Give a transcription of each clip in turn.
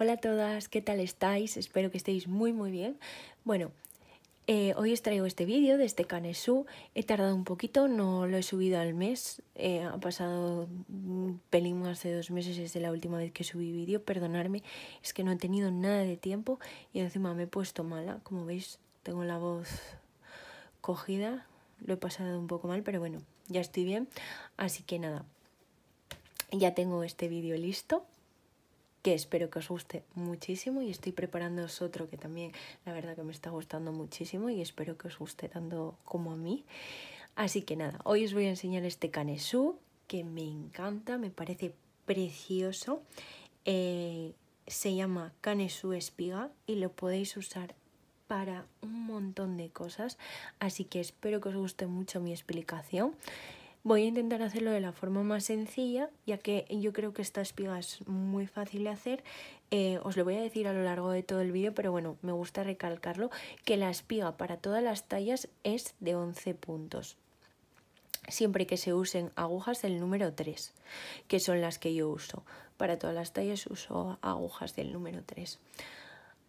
Hola a todas, ¿qué tal estáis? Espero que estéis muy muy bien. Bueno, eh, hoy os traigo este vídeo de este Canesú. He tardado un poquito, no lo he subido al mes. Eh, ha pasado un pelín más de dos meses desde la última vez que subí vídeo. Perdonadme, es que no he tenido nada de tiempo y encima me he puesto mala. Como veis, tengo la voz cogida. Lo he pasado un poco mal, pero bueno, ya estoy bien. Así que nada, ya tengo este vídeo listo espero que os guste muchísimo y estoy preparando otro que también la verdad que me está gustando muchísimo y espero que os guste tanto como a mí. Así que nada, hoy os voy a enseñar este canesú que me encanta, me parece precioso. Eh, se llama canesú espiga y lo podéis usar para un montón de cosas, así que espero que os guste mucho mi explicación. Voy a intentar hacerlo de la forma más sencilla, ya que yo creo que esta espiga es muy fácil de hacer. Eh, os lo voy a decir a lo largo de todo el vídeo, pero bueno, me gusta recalcarlo, que la espiga para todas las tallas es de 11 puntos. Siempre que se usen agujas del número 3, que son las que yo uso. Para todas las tallas uso agujas del número 3.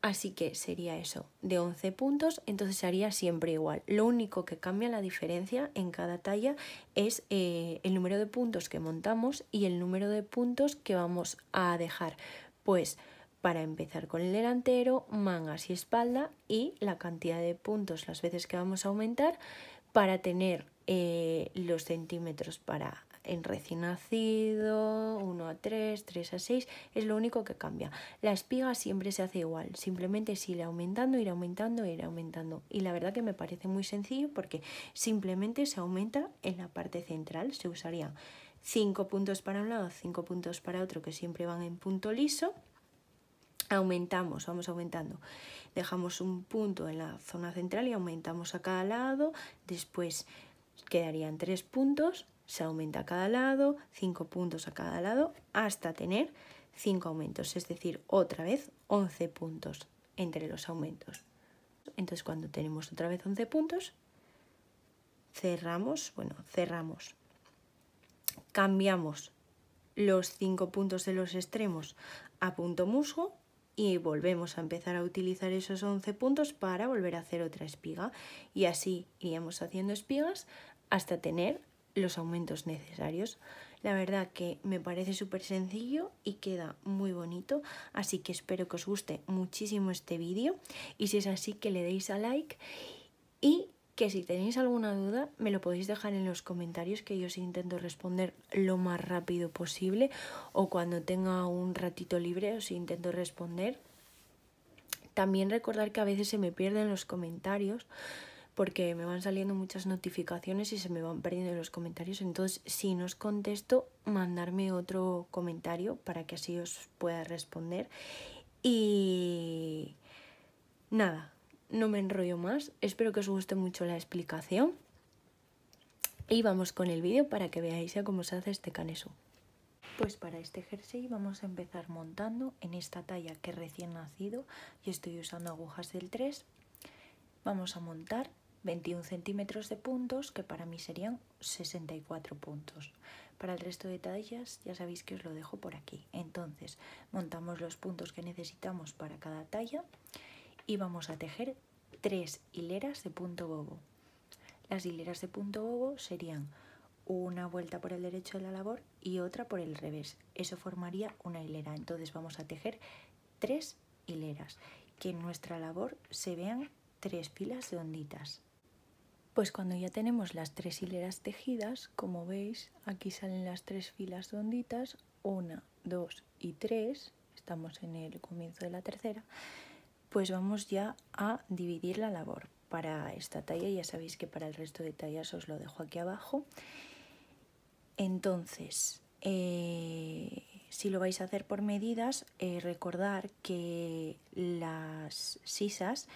Así que sería eso, de 11 puntos, entonces sería siempre igual. Lo único que cambia la diferencia en cada talla es eh, el número de puntos que montamos y el número de puntos que vamos a dejar. Pues para empezar con el delantero, mangas y espalda y la cantidad de puntos las veces que vamos a aumentar para tener eh, los centímetros para en recién nacido, 1 a 3, 3 a 6, es lo único que cambia. La espiga siempre se hace igual, simplemente sigue aumentando, ir aumentando, ir aumentando. Y la verdad que me parece muy sencillo porque simplemente se aumenta en la parte central, se usaría 5 puntos para un lado, cinco puntos para otro, que siempre van en punto liso, aumentamos, vamos aumentando. Dejamos un punto en la zona central y aumentamos a cada lado, después quedarían tres puntos se aumenta a cada lado, 5 puntos a cada lado, hasta tener 5 aumentos, es decir, otra vez 11 puntos entre los aumentos. Entonces cuando tenemos otra vez 11 puntos, cerramos, bueno, cerramos, cambiamos los 5 puntos de los extremos a punto musgo y volvemos a empezar a utilizar esos 11 puntos para volver a hacer otra espiga y así iríamos haciendo espigas hasta tener los aumentos necesarios. La verdad que me parece súper sencillo y queda muy bonito, así que espero que os guste muchísimo este vídeo y si es así que le deis a like y que si tenéis alguna duda me lo podéis dejar en los comentarios que yo os intento responder lo más rápido posible o cuando tenga un ratito libre os intento responder. También recordar que a veces se me pierden los comentarios, porque me van saliendo muchas notificaciones y se me van perdiendo los comentarios. Entonces, si no os contesto, mandarme otro comentario para que así os pueda responder. Y nada, no me enrollo más. Espero que os guste mucho la explicación. Y vamos con el vídeo para que veáis cómo se hace este canesú. Pues para este jersey vamos a empezar montando en esta talla que recién nacido. Yo estoy usando agujas del 3. Vamos a montar 21 centímetros de puntos, que para mí serían 64 puntos. Para el resto de tallas ya sabéis que os lo dejo por aquí. Entonces montamos los puntos que necesitamos para cada talla y vamos a tejer tres hileras de punto bobo. Las hileras de punto bobo serían una vuelta por el derecho de la labor y otra por el revés. Eso formaría una hilera. Entonces vamos a tejer tres hileras. Que en nuestra labor se vean tres filas de onditas. Pues cuando ya tenemos las tres hileras tejidas, como veis, aquí salen las tres filas ronditas, una, dos y tres, estamos en el comienzo de la tercera, pues vamos ya a dividir la labor. Para esta talla ya sabéis que para el resto de tallas os lo dejo aquí abajo. Entonces, eh, si lo vais a hacer por medidas, eh, recordar que las sisas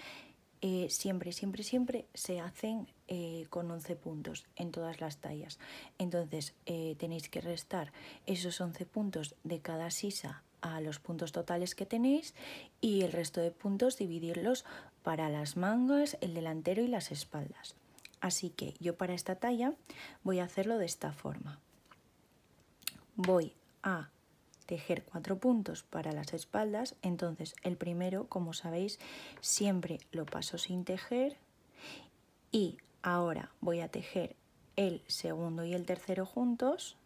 eh, siempre, siempre, siempre se hacen eh, con 11 puntos en todas las tallas. Entonces eh, tenéis que restar esos 11 puntos de cada sisa a los puntos totales que tenéis y el resto de puntos dividirlos para las mangas, el delantero y las espaldas. Así que yo para esta talla voy a hacerlo de esta forma. Voy a tejer cuatro puntos para las espaldas entonces el primero como sabéis siempre lo paso sin tejer y ahora voy a tejer el segundo y el tercero juntos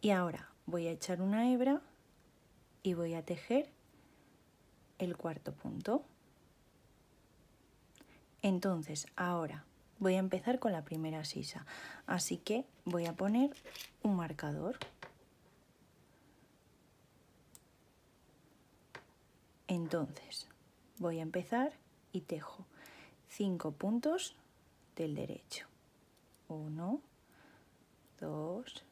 y ahora voy a echar una hebra y voy a tejer el cuarto punto entonces, ahora voy a empezar con la primera sisa. Así que voy a poner un marcador. Entonces, voy a empezar y tejo 5 puntos del derecho. 1, 2,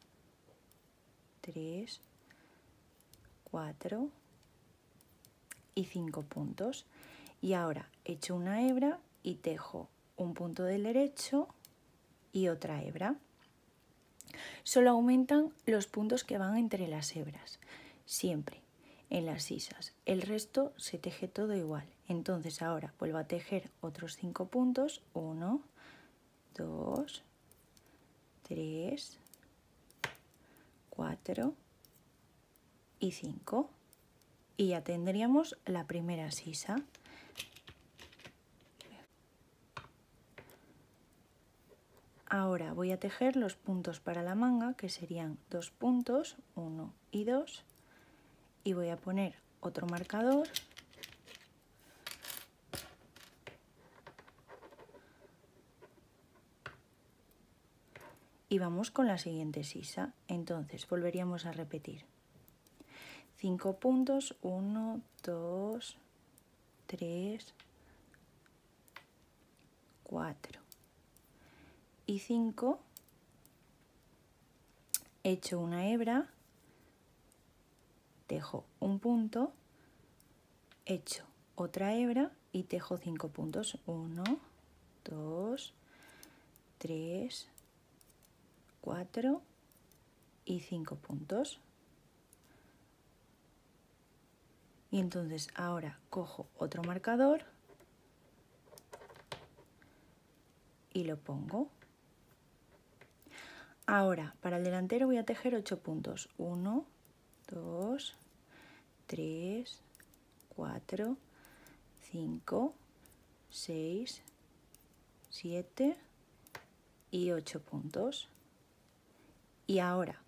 3, 4 y 5 puntos. Y ahora hecho una hebra y tejo un punto del derecho y otra hebra. Solo aumentan los puntos que van entre las hebras, siempre en las sisas. El resto se teje todo igual. Entonces ahora vuelvo a tejer otros cinco puntos. 1, 2, 3, 4 y 5. Y ya tendríamos la primera sisa. Ahora voy a tejer los puntos para la manga, que serían dos puntos, uno y dos, y voy a poner otro marcador y vamos con la siguiente sisa. Entonces volveríamos a repetir. 5 puntos, 1, 2, 3, cuatro y 5 echo una hebra tejo un punto echo otra hebra y tejo 5 puntos 1 2 3 4 y 5 puntos y entonces ahora cojo otro marcador y lo pongo Ahora, para el delantero voy a tejer 8 puntos. 1, 2, 3, 4, 5, 6, 7 y 8 puntos. Y ahora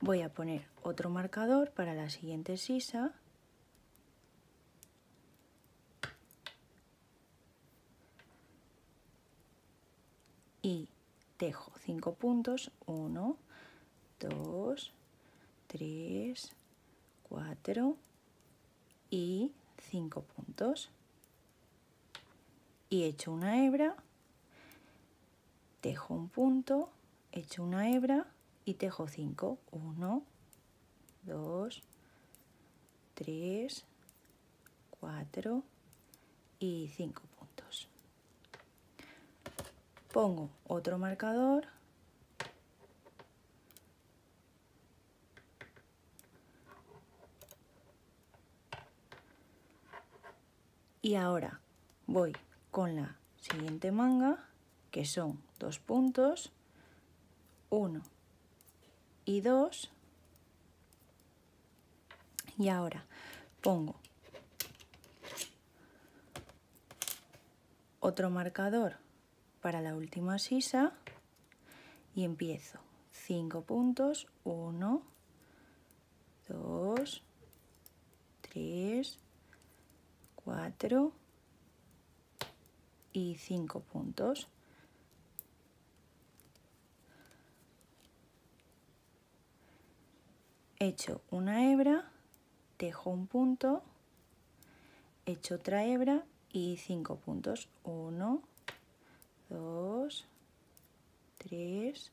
voy a poner otro marcador para la siguiente sisa. Y tejo. 5 puntos. 1, 2, 3, 4 y 5 puntos. Y hecho una hebra, tejo un punto, hecho una hebra y tejo 5. 1, 2, 3, 4 y 5 pongo otro marcador y ahora voy con la siguiente manga que son dos puntos uno y dos y ahora pongo otro marcador para la última sisa y empiezo 5 puntos 1 2 3 4 y 5 puntos hecho una hebra tejo un punto hecho otra hebra y 5 puntos 1 2, 3,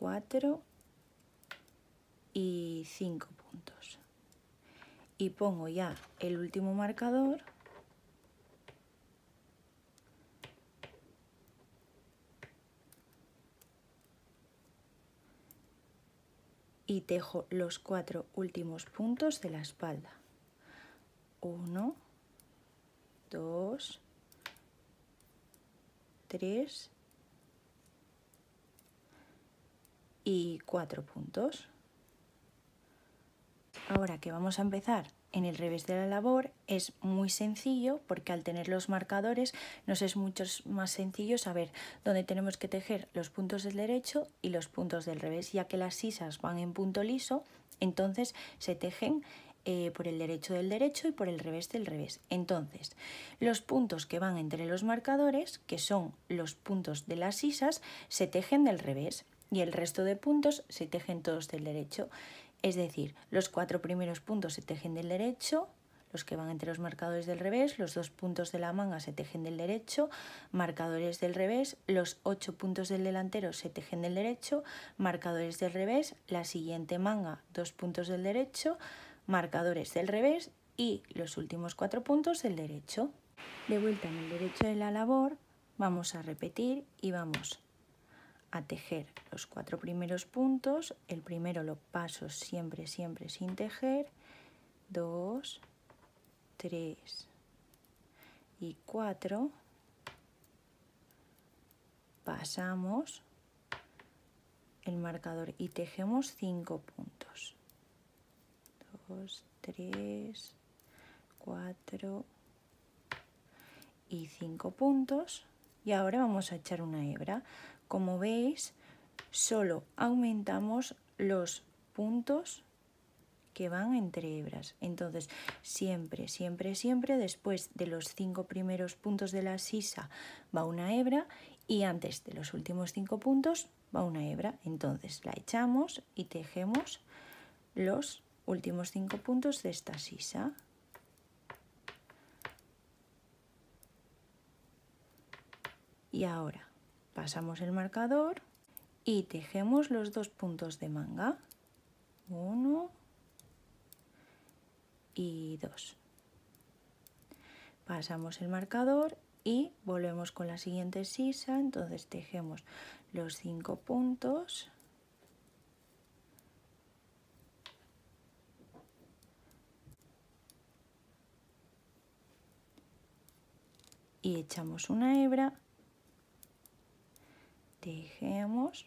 4 y 5 puntos. Y pongo ya el último marcador y tejo los cuatro últimos puntos de la espalda. 1, 2, 3 y 4 puntos. Ahora que vamos a empezar en el revés de la labor es muy sencillo porque al tener los marcadores nos es mucho más sencillo saber dónde tenemos que tejer los puntos del derecho y los puntos del revés, ya que las sisas van en punto liso, entonces se tejen eh, por el derecho del derecho y por el revés del revés. Entonces, los puntos que van entre los marcadores, que son los puntos de las sisas, se tejen del revés y el resto de puntos se tejen todos del derecho. Es decir, los cuatro primeros puntos se tejen del derecho, los que van entre los marcadores del revés, los dos puntos de la manga se tejen del derecho, marcadores del revés, los ocho puntos del delantero se tejen del derecho, marcadores del revés, la siguiente manga, dos puntos del derecho, marcadores del revés y los últimos cuatro puntos del derecho. De vuelta en el derecho de la labor vamos a repetir y vamos a tejer los cuatro primeros puntos. El primero lo paso siempre, siempre sin tejer. 2, 3 y 4. Pasamos el marcador y tejemos 5 puntos. 3, 4 y 5 puntos. Y ahora vamos a echar una hebra. Como veis, solo aumentamos los puntos que van entre hebras. Entonces, siempre, siempre, siempre, después de los 5 primeros puntos de la sisa va una hebra y antes de los últimos 5 puntos va una hebra. Entonces, la echamos y tejemos los últimos cinco puntos de esta sisa. Y ahora pasamos el marcador y tejemos los dos puntos de manga. 1 y dos. Pasamos el marcador y volvemos con la siguiente sisa. Entonces tejemos los cinco puntos y echamos una hebra, tejemos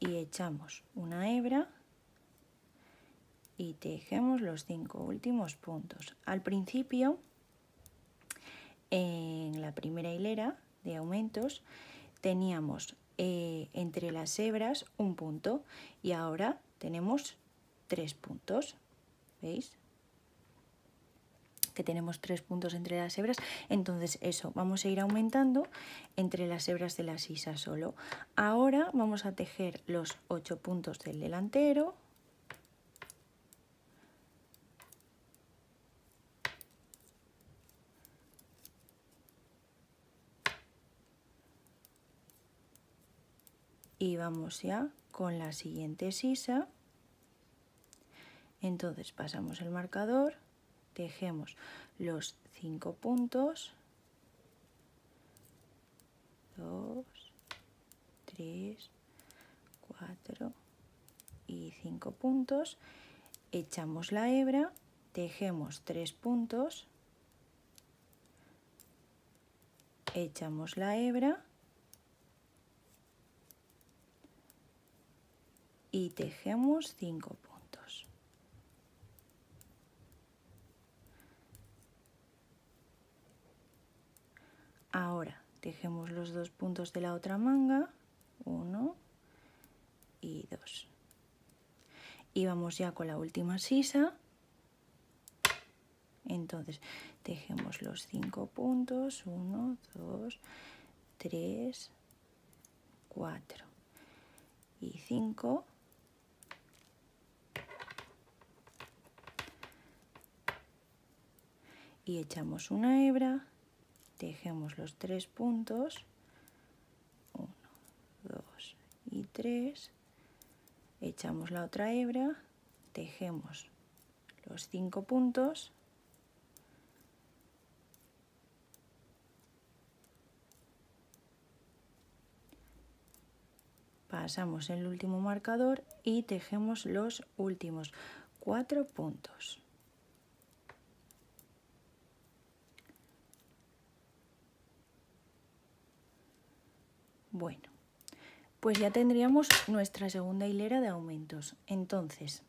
y echamos una hebra y tejemos los cinco últimos puntos. Al principio, en la primera hilera de aumentos, teníamos eh, entre las hebras un punto y ahora tenemos tres puntos, ¿veis? que tenemos tres puntos entre las hebras. Entonces eso, vamos a ir aumentando entre las hebras de la sisa solo. Ahora vamos a tejer los ocho puntos del delantero. Y vamos ya con la siguiente sisa. Entonces pasamos el marcador tejemos los cinco puntos 2 3 4 y 5 puntos echamos la hebra tejemos 3 puntos echamos la hebra y tejemos 5 puntos Ahora tejemos los dos puntos de la otra manga, uno y dos. Y vamos ya con la última sisa. Entonces, tejemos los cinco puntos, uno, dos, tres, cuatro y cinco. Y echamos una hebra tejemos los tres puntos 1 2 y 3 echamos la otra hebra tejemos los cinco puntos pasamos el último marcador y tejemos los últimos cuatro puntos Bueno, pues ya tendríamos nuestra segunda hilera de aumentos. Entonces,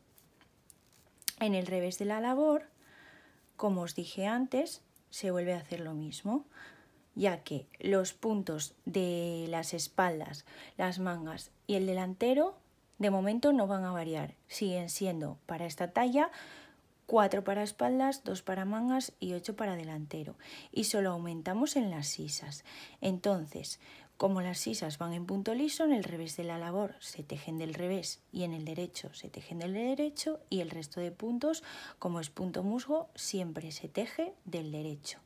en el revés de la labor, como os dije antes, se vuelve a hacer lo mismo, ya que los puntos de las espaldas, las mangas y el delantero de momento no van a variar, siguen siendo para esta talla 4 para espaldas, 2 para mangas y 8 para delantero. Y solo aumentamos en las sisas. Entonces, como las sisas van en punto liso, en el revés de la labor se tejen del revés y en el derecho se tejen del derecho y el resto de puntos, como es punto musgo, siempre se teje del derecho.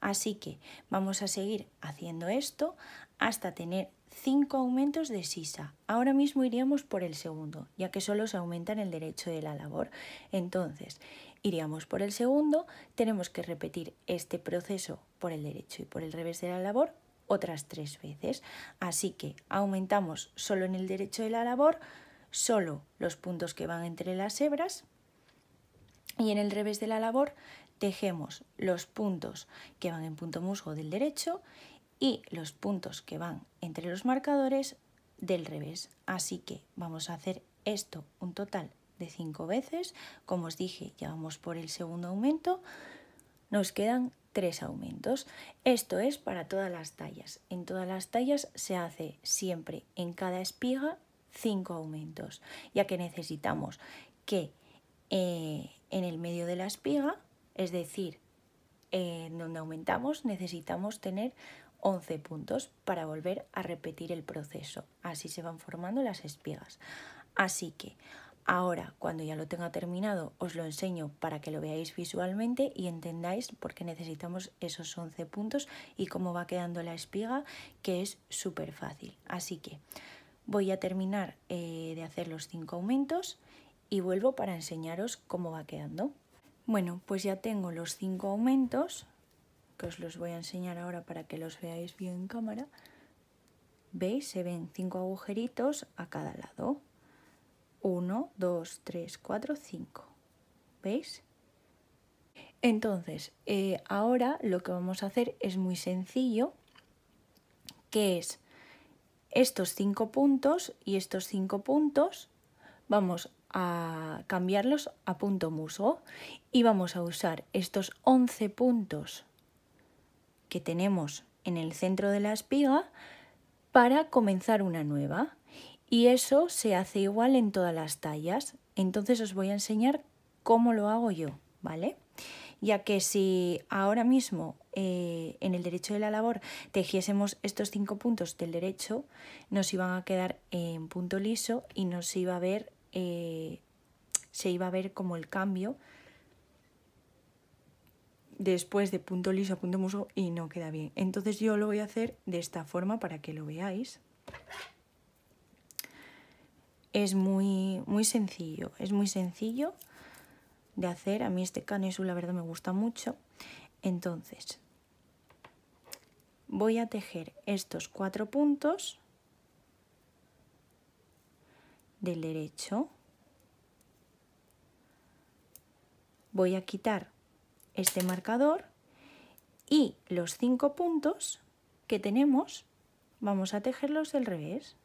Así que vamos a seguir haciendo esto hasta tener 5 aumentos de sisa. Ahora mismo iríamos por el segundo, ya que solo se aumenta en el derecho de la labor. Entonces, iríamos por el segundo, tenemos que repetir este proceso por el derecho y por el revés de la labor otras tres veces. Así que aumentamos solo en el derecho de la labor, solo los puntos que van entre las hebras y en el revés de la labor tejemos los puntos que van en punto musgo del derecho y los puntos que van entre los marcadores del revés. Así que vamos a hacer esto un total de cinco veces. Como os dije, ya vamos por el segundo aumento. Nos quedan tres aumentos. Esto es para todas las tallas. En todas las tallas se hace siempre en cada espiga cinco aumentos, ya que necesitamos que eh, en el medio de la espiga, es decir, donde aumentamos, necesitamos tener 11 puntos para volver a repetir el proceso. Así se van formando las espigas. Así que Ahora, cuando ya lo tenga terminado, os lo enseño para que lo veáis visualmente y entendáis por qué necesitamos esos 11 puntos y cómo va quedando la espiga, que es súper fácil. Así que voy a terminar eh, de hacer los 5 aumentos y vuelvo para enseñaros cómo va quedando. Bueno, pues ya tengo los 5 aumentos, que os los voy a enseñar ahora para que los veáis bien en cámara. ¿Veis? Se ven 5 agujeritos a cada lado. 1, 2, 3, 4, 5. ¿Veis? Entonces, eh, ahora lo que vamos a hacer es muy sencillo, que es estos 5 puntos y estos 5 puntos vamos a cambiarlos a punto musgo. y vamos a usar estos 11 puntos que tenemos en el centro de la espiga para comenzar una nueva. Y eso se hace igual en todas las tallas. Entonces os voy a enseñar cómo lo hago yo, ¿vale? Ya que si ahora mismo eh, en el derecho de la labor tejiésemos estos cinco puntos del derecho, nos iban a quedar en punto liso y nos iba a ver, eh, se iba a ver como el cambio después de punto liso a punto muso y no queda bien. Entonces yo lo voy a hacer de esta forma para que lo veáis es muy, muy sencillo, es muy sencillo de hacer. A mí este canesú la verdad me gusta mucho. Entonces, voy a tejer estos cuatro puntos del derecho. Voy a quitar este marcador y los cinco puntos que tenemos vamos a tejerlos del revés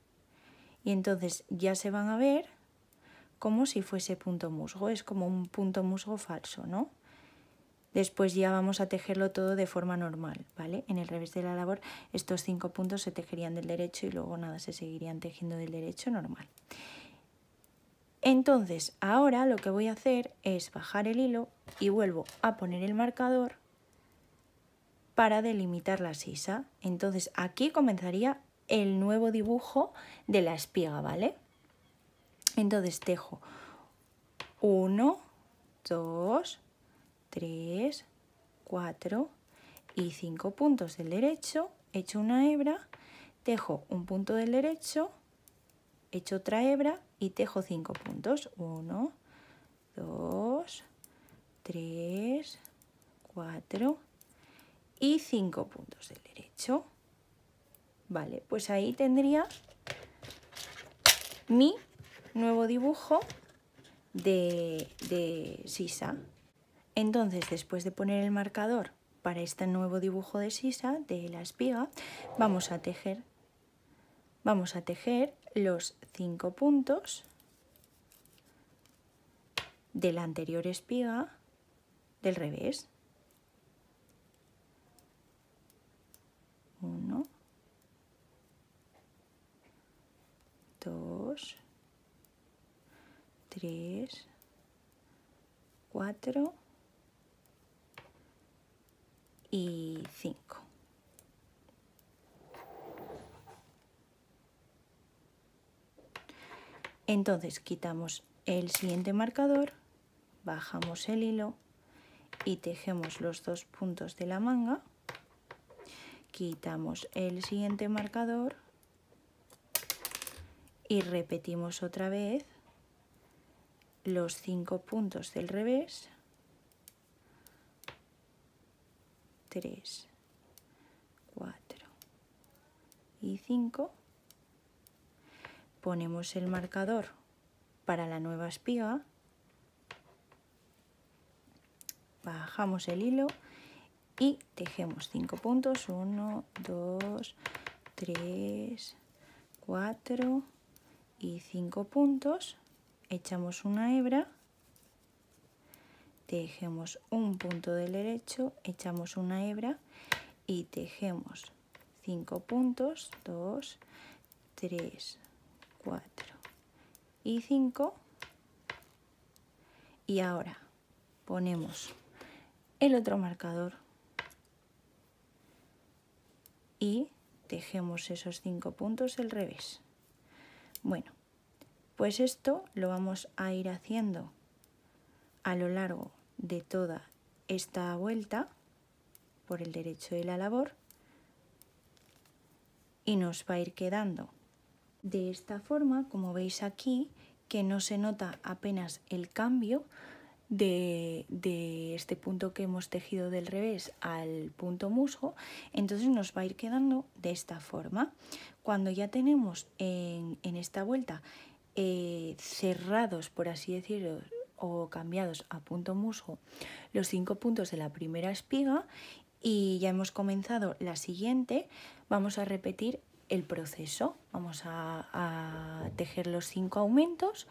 y entonces ya se van a ver como si fuese punto musgo, es como un punto musgo falso, ¿no? Después ya vamos a tejerlo todo de forma normal, ¿vale? En el revés de la labor estos cinco puntos se tejerían del derecho y luego nada, se seguirían tejiendo del derecho normal. Entonces, ahora lo que voy a hacer es bajar el hilo y vuelvo a poner el marcador para delimitar la sisa. Entonces, aquí comenzaría el nuevo dibujo de la espiga, ¿vale? Entonces tejo 1, 2, 3, 4 y 5 puntos del derecho, hecho una hebra, tejo un punto del derecho, hecho otra hebra y tejo 5 puntos. 1, 2, 3, 4 y 5 puntos del derecho. Vale, pues ahí tendría mi nuevo dibujo de, sisa. Entonces, después de poner el marcador para este nuevo dibujo de sisa, de la espiga, vamos a tejer. Vamos a tejer los cinco puntos de la anterior espiga del revés. 2, 3, 4 y 5. Entonces quitamos el siguiente marcador, bajamos el hilo y tejemos los dos puntos de la manga, quitamos el siguiente marcador, y repetimos otra vez los cinco puntos del revés 3 4 y 5 ponemos el marcador para la nueva espiga bajamos el hilo y tejemos 5 puntos 1 2 3 4 y 5 puntos, echamos una hebra, tejemos un punto del derecho, echamos una hebra y tejemos 5 puntos, 2, 3, 4 y 5. Y ahora ponemos el otro marcador y tejemos esos 5 puntos al revés. Bueno, pues esto lo vamos a ir haciendo a lo largo de toda esta vuelta por el derecho de la labor y nos va a ir quedando de esta forma, como veis aquí, que no se nota apenas el cambio de, de, este punto que hemos tejido del revés al punto musgo, entonces nos va a ir quedando de esta forma cuando ya tenemos en, esta vuelta eh, cerrados, por así decirlo, o cambiados a punto musgo los cinco puntos de la primera espiga y ya hemos comenzado la siguiente, vamos a repetir el proceso. Vamos a, tejer los cinco aumentos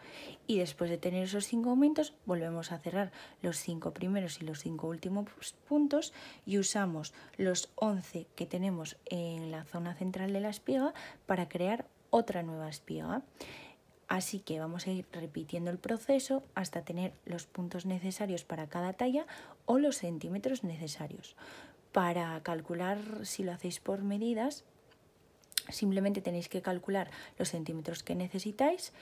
y después de tener esos cinco aumentos volvemos a cerrar los cinco primeros y los cinco últimos puntos y usamos los 11 que tenemos en la zona central de la espiga para crear otra nueva espiga. Así que vamos a ir repitiendo el proceso hasta tener los puntos necesarios para cada talla o los centímetros necesarios. Para calcular si lo hacéis por medidas, Simplemente tenéis que calcular los centímetros que necesitáis,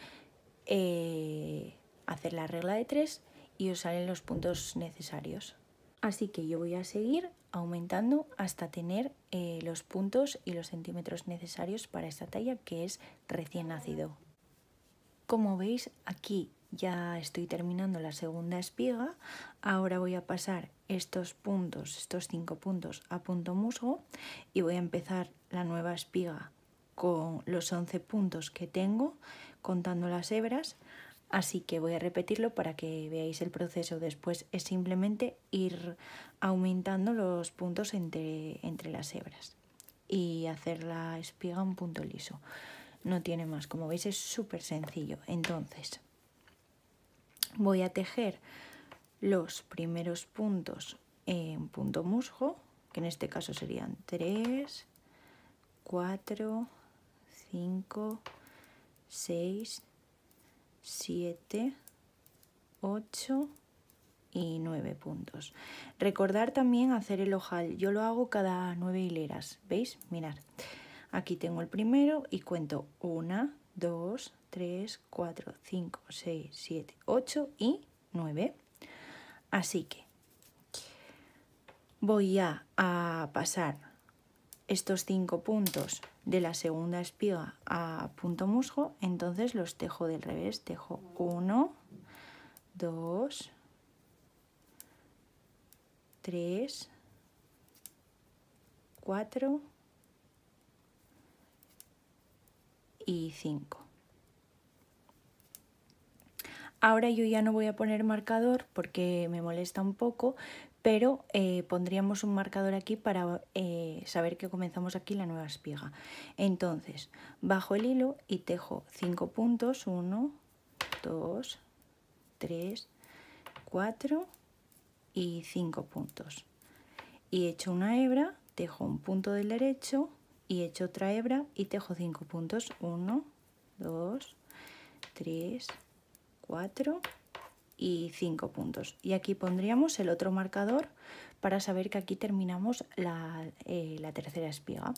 eh, hacer la regla de 3 y os salen los puntos necesarios. Así que yo voy a seguir aumentando hasta tener eh, los puntos y los centímetros necesarios para esta talla que es recién nacido. Como veis aquí ya estoy terminando la segunda espiga. Ahora voy a pasar estos puntos, estos cinco puntos a punto musgo y voy a empezar la nueva espiga con los 11 puntos que tengo contando las hebras así que voy a repetirlo para que veáis el proceso después es simplemente ir aumentando los puntos entre, las hebras y hacer la espiga un punto liso no tiene más como veis es súper sencillo entonces voy a tejer los primeros puntos en punto musgo que en este caso serían 3 4 5, 6, 7, 8 y 9 puntos. Recordar también hacer el ojal. Yo lo hago cada 9 hileras. ¿Veis? Mirad. Aquí tengo el primero y cuento 1, 2, 3, 4, 5, 6, 7, 8 y 9. Así que voy a, a pasar estos cinco puntos de la segunda espiga a punto musgo, entonces los tejo del revés. Tejo 1, 2, 3, 4 y 5. Ahora yo ya no voy a poner marcador porque me molesta un poco, pero eh, pondríamos un marcador aquí para eh, saber que comenzamos aquí la nueva espiga. Entonces, bajo el hilo y tejo 5 puntos, 1, 2, 3, 4 y 5 puntos. Y echo una hebra, tejo un punto del derecho y echo otra hebra y tejo 5 puntos, 1, 2, 3, 4 y 5 puntos. Y aquí pondríamos el otro marcador para saber que aquí terminamos la, eh, tercera espiga.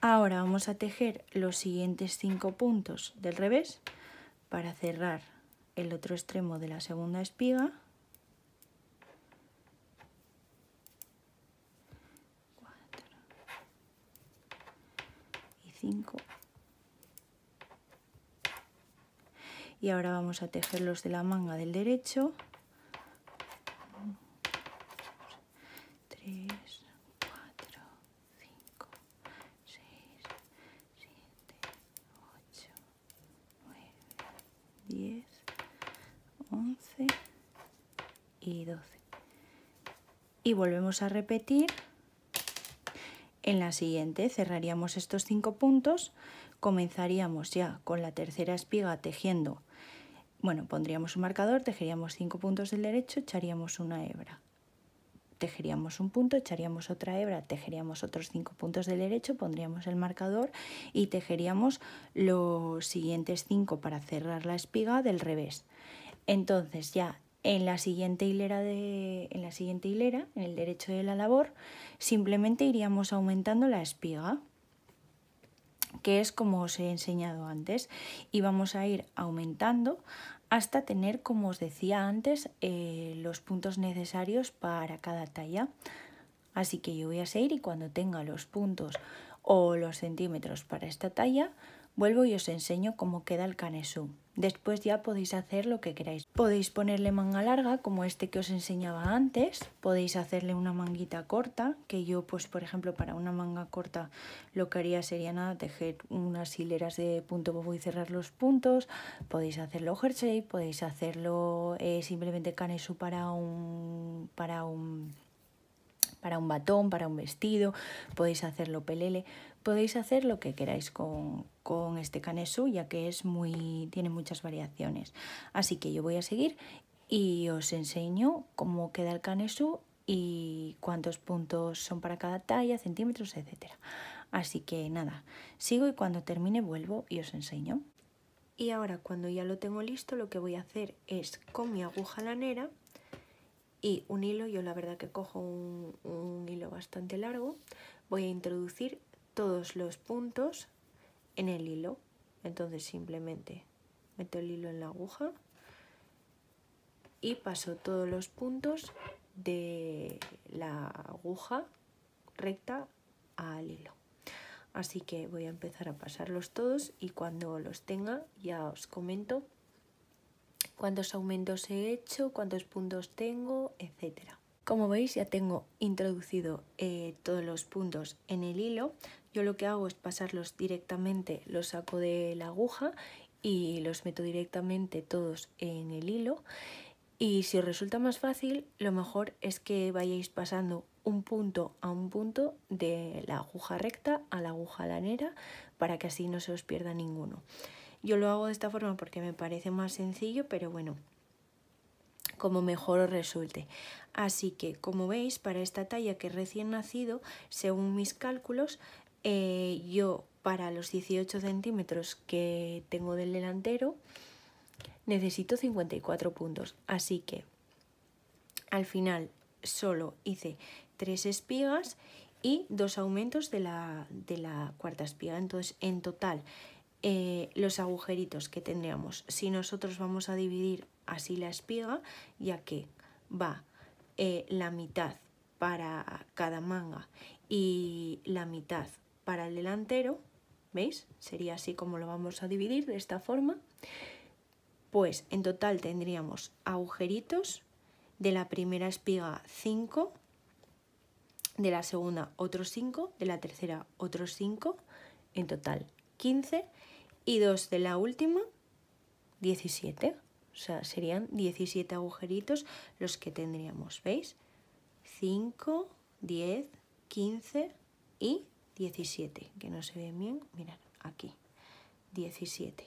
Ahora vamos a tejer los siguientes 5 puntos del revés para cerrar el otro extremo de la segunda espiga. y 5 y ahora vamos a tejer los de la manga del derecho 3 4 5 6 7 8 9 10 11 y 12 y volvemos a repetir en la siguiente cerraríamos estos 5 puntos comenzaríamos ya con la tercera espiga tejiendo bueno, pondríamos un marcador, tejeríamos cinco puntos del derecho, echaríamos una hebra. Tejeríamos un punto, echaríamos otra hebra, tejeríamos otros cinco puntos del derecho, pondríamos el marcador y tejeríamos los siguientes cinco para cerrar la espiga del revés. Entonces ya en la siguiente hilera de, en la siguiente hilera, en el derecho de la labor, simplemente iríamos aumentando la espiga que es como os he enseñado antes y vamos a ir aumentando hasta tener, como os decía antes, eh, los puntos necesarios para cada talla. Así que yo voy a seguir y cuando tenga los puntos o los centímetros para esta talla, Vuelvo y os enseño cómo queda el canesú. Después ya podéis hacer lo que queráis. Podéis ponerle manga larga como este que os enseñaba antes. Podéis hacerle una manguita corta, que yo pues por ejemplo para una manga corta lo que haría sería nada, tejer unas hileras de punto bobo y cerrar los puntos. Podéis hacerlo jersey, podéis hacerlo eh, simplemente canesú para un, para un para un batón, para un vestido, podéis hacerlo pelele, podéis hacer lo que queráis con, este canesú, ya que es muy, tiene muchas variaciones. Así que yo voy a seguir y os enseño cómo queda el canesú y cuántos puntos son para cada talla, centímetros, etcétera. Así que nada, sigo y cuando termine vuelvo y os enseño. Y ahora cuando ya lo tengo listo lo que voy a hacer es con mi aguja lanera y un hilo, yo la verdad que cojo un, hilo bastante largo, voy a introducir todos los puntos en el hilo. Entonces simplemente meto el hilo en la aguja y paso todos los puntos de la aguja recta al hilo. Así que voy a empezar a pasarlos todos y cuando los tenga ya os comento cuántos aumentos he hecho, cuántos puntos tengo, etc. Como veis ya tengo introducido eh, todos los puntos en el hilo. Yo lo que hago es pasarlos directamente, los saco de la aguja y los meto directamente todos en el hilo. Y si os resulta más fácil, lo mejor es que vayáis pasando un punto a un punto de la aguja recta a la aguja lanera para que así no se os pierda ninguno. Yo lo hago de esta forma porque me parece más sencillo, pero bueno, como mejor os resulte. Así que, como veis, para esta talla que recién nacido, según mis cálculos, eh, yo para los 18 centímetros que tengo del delantero, necesito 54 puntos. Así que, al final, solo hice tres espigas y dos aumentos de la, de la cuarta espiga. Entonces, en total, eh, los agujeritos que tendríamos. Si nosotros vamos a dividir así la espiga, ya que va eh, la mitad para cada manga y la mitad para el delantero, ¿veis? Sería así como lo vamos a dividir de esta forma. Pues en total tendríamos agujeritos, de la primera espiga 5, de la segunda otros 5, de la tercera otros 5, en total 15 y 2 de la última, 17. O sea, serían 17 agujeritos los que tendríamos, ¿veis? 5, 10, 15 y 17, que no se ve bien, mirad, aquí, 17.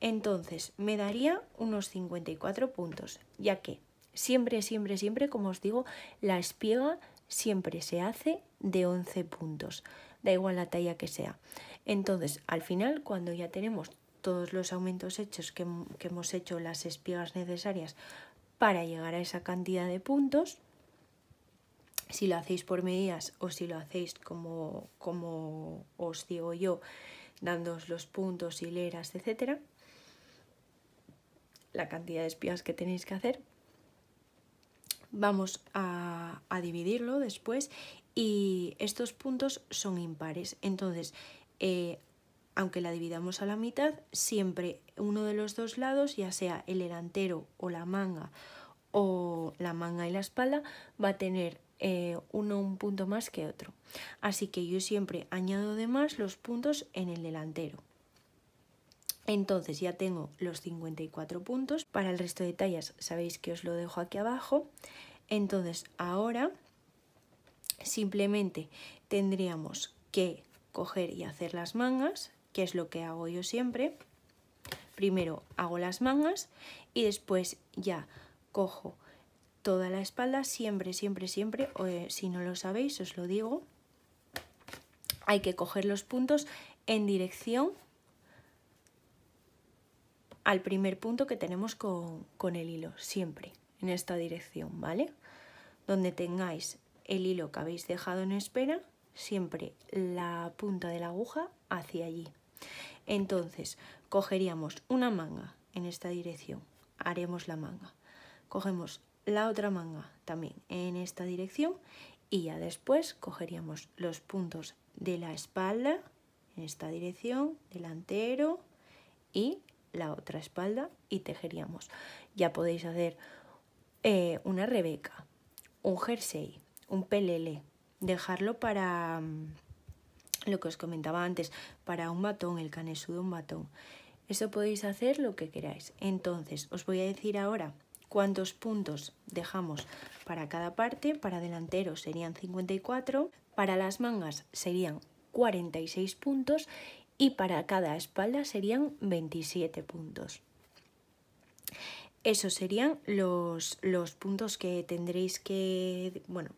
Entonces, me daría unos 54 puntos, ya que siempre, siempre, siempre, como os digo, la espiega siempre se hace de 11 puntos, da igual la talla que sea. Entonces, al final, cuando ya tenemos todos los aumentos hechos que, hemos hecho, las espigas necesarias para llegar a esa cantidad de puntos, si lo hacéis por medidas o si lo hacéis como, como os digo yo, dándos los puntos, hileras, etcétera, la cantidad de espigas que tenéis que hacer, vamos a, a dividirlo después y estos puntos son impares. Entonces, eh, aunque la dividamos a la mitad, siempre uno de los dos lados, ya sea el delantero o la manga o la manga y la espalda, va a tener eh, uno un punto más que otro. Así que yo siempre añado de más los puntos en el delantero. Entonces ya tengo los 54 puntos. Para el resto de tallas sabéis que os lo dejo aquí abajo. Entonces ahora simplemente tendríamos que coger y hacer las mangas, que es lo que hago yo siempre. Primero hago las mangas y después ya cojo toda la espalda, siempre, siempre, siempre, o, eh, si no lo sabéis os lo digo, hay que coger los puntos en dirección al primer punto que tenemos con, el hilo, siempre en esta dirección, ¿vale? Donde tengáis el hilo que habéis dejado en espera, siempre la punta de la aguja hacia allí. Entonces, cogeríamos una manga en esta dirección, haremos la manga. Cogemos la otra manga también en esta dirección y ya después cogeríamos los puntos de la espalda en esta dirección, delantero y la otra espalda y tejeríamos. Ya podéis hacer eh, una rebeca, un jersey, un pelele, dejarlo para mm, lo que os comentaba antes, para un batón, el de un batón. Eso podéis hacer lo que queráis. Entonces, os voy a decir ahora cuántos puntos dejamos para cada parte. Para delantero serían 54, para las mangas serían 46 puntos y para cada espalda serían 27 puntos. Esos serían los, los puntos que tendréis que, bueno,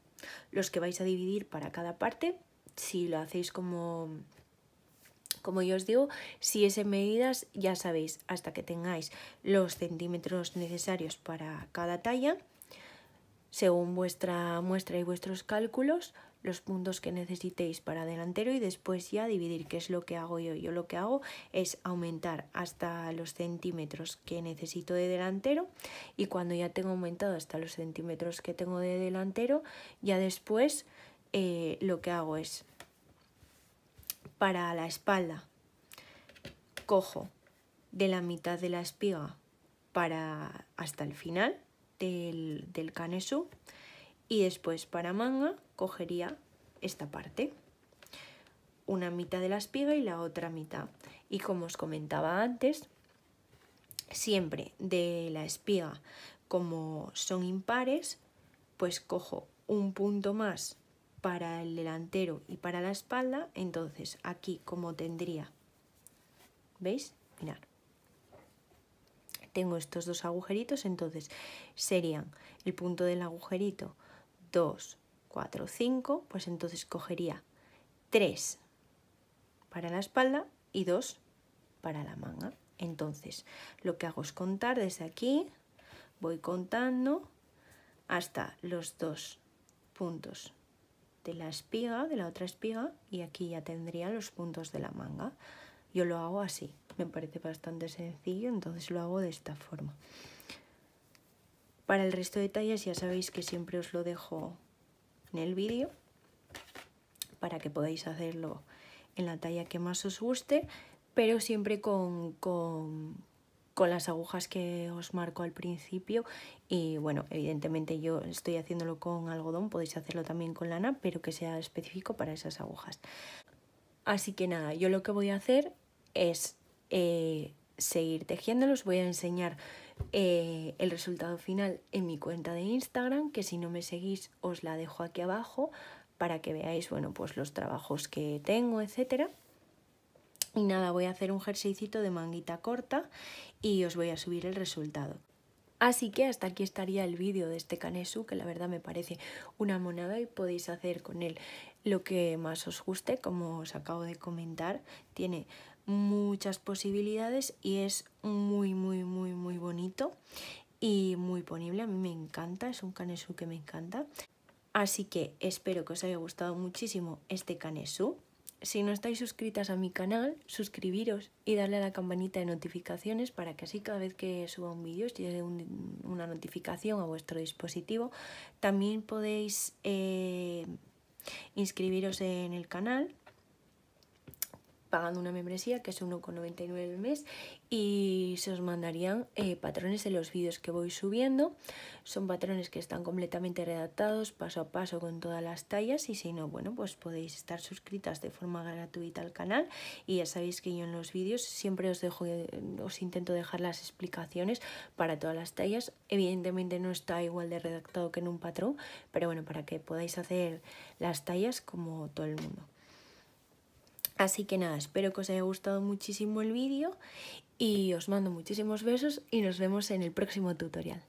los que vais a dividir para cada parte, si lo hacéis como, como yo os digo, si es en medidas ya sabéis hasta que tengáis los centímetros necesarios para cada talla, según vuestra muestra y vuestros cálculos, los puntos que necesitéis para delantero y después ya dividir, que es lo que hago yo. Yo lo que hago es aumentar hasta los centímetros que necesito de delantero y cuando ya tengo aumentado hasta los centímetros que tengo de delantero, ya después eh, lo que hago es para la espalda cojo de la mitad de la espiga para hasta el final del canesú y después para manga cogería esta parte, una mitad de la espiga y la otra mitad. Y como os comentaba antes, siempre de la espiga, como son impares, pues cojo un punto más para el delantero y para la espalda, entonces aquí como tendría, ¿veis? Mirad. Tengo estos dos agujeritos, entonces serían el punto del agujerito 2, 4, 5, pues entonces cogería 3 para la espalda y 2 para la manga. Entonces, lo que hago es contar desde aquí, voy contando hasta los dos puntos de la espiga, de la otra espiga, y aquí ya tendría los puntos de la manga. Yo lo hago así, me parece bastante sencillo, entonces lo hago de esta forma. Para el resto de tallas ya sabéis que siempre os lo dejo en el vídeo para que podáis hacerlo en la talla que más os guste, pero siempre con, con, las agujas que os marco al principio. Y bueno, evidentemente yo estoy haciéndolo con algodón, podéis hacerlo también con lana, pero que sea específico para esas agujas. Así que nada, yo lo que voy a hacer es eh, seguir tejiéndolos, voy a enseñar eh, el resultado final en mi cuenta de Instagram, que si no me seguís os la dejo aquí abajo para que veáis, bueno, pues los trabajos que tengo, etcétera. Y nada, voy a hacer un jerseycito de manguita corta y os voy a subir el resultado. Así que hasta aquí estaría el vídeo de este canesu, que la verdad me parece una monada y podéis hacer con él lo que más os guste, como os acabo de comentar. Tiene muchas posibilidades y es muy, muy, muy, muy bonito y muy ponible. A mí me encanta, es un canesú que me encanta. Así que espero que os haya gustado muchísimo este canesú. Si no estáis suscritas a mi canal, suscribiros y darle a la campanita de notificaciones para que así cada vez que suba un vídeo os llegue una notificación a vuestro dispositivo. También podéis eh, inscribiros en el canal pagando una membresía que es 1,99 el mes y se os mandarían eh, patrones en los vídeos que voy subiendo. Son patrones que están completamente redactados paso a paso con todas las tallas y si no, bueno, pues podéis estar suscritas de forma gratuita al canal y ya sabéis que yo en los vídeos siempre os dejo, eh, os intento dejar las explicaciones para todas las tallas. Evidentemente no está igual de redactado que en un patrón, pero bueno, para que podáis hacer las tallas como todo el mundo. Así que nada, espero que os haya gustado muchísimo el vídeo y os mando muchísimos besos y nos vemos en el próximo tutorial.